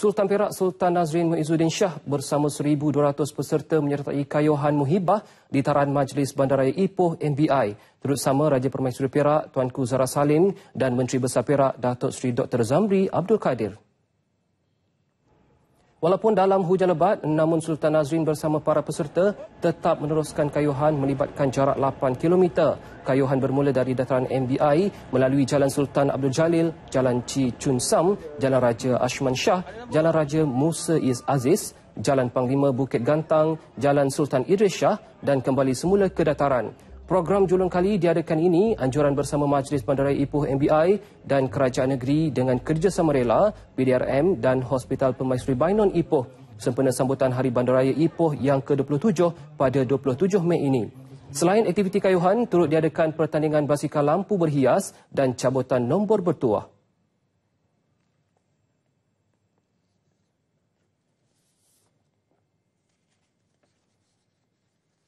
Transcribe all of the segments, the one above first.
Sultan Perak Sultan Nazrin Muizuddin Shah bersama 1,200 peserta menyertai kayuhan muhibah di taran Majlis Bandaraya Ipoh MBI. Terus sama Raja Permaisuri Perak Tuanku Zara Salim dan Menteri Besar Perak Datuk Seri Dr. Zamri Abdul Kadir. Walaupun dalam hujan lebat, namun Sultan Nazrin bersama para peserta tetap meneruskan kayuhan melibatkan jarak 8 km Kayuhan bermula dari dataran MBI melalui Jalan Sultan Abdul Jalil, Jalan Chi Chun Sam, Jalan Raja Ashman Shah, Jalan Raja Musa Is Aziz, Jalan Panglima Bukit Gantang, Jalan Sultan Idris Shah dan kembali semula ke dataran. Program julung kali diadakan ini anjuran bersama Majlis Bandaraya Ipoh MBI dan Kerajaan Negeri dengan kerjasama rela PDRM dan Hospital Pemaisuri Bainon Ipoh sempena sambutan Hari Bandaraya Ipoh yang ke-27 pada 27 Mei ini. Selain aktiviti kayuhan, turut diadakan pertandingan basikal lampu berhias dan cabutan nombor bertuah.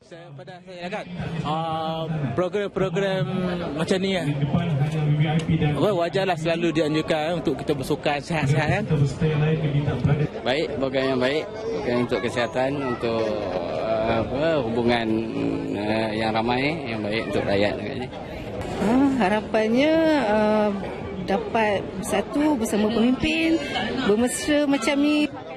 Saya ah, pada saya agak program-program macam ni ya. wajarlah selalu dianjurkan untuk kita bersuka sehat-sehat kan. Baik, bagian yang baik, bagian untuk kesihatan, untuk apa hubungan uh, yang ramai yang baik untuk rakyat Ah, harapannya uh, dapat bersatu bersama pemimpin bermesra macam ni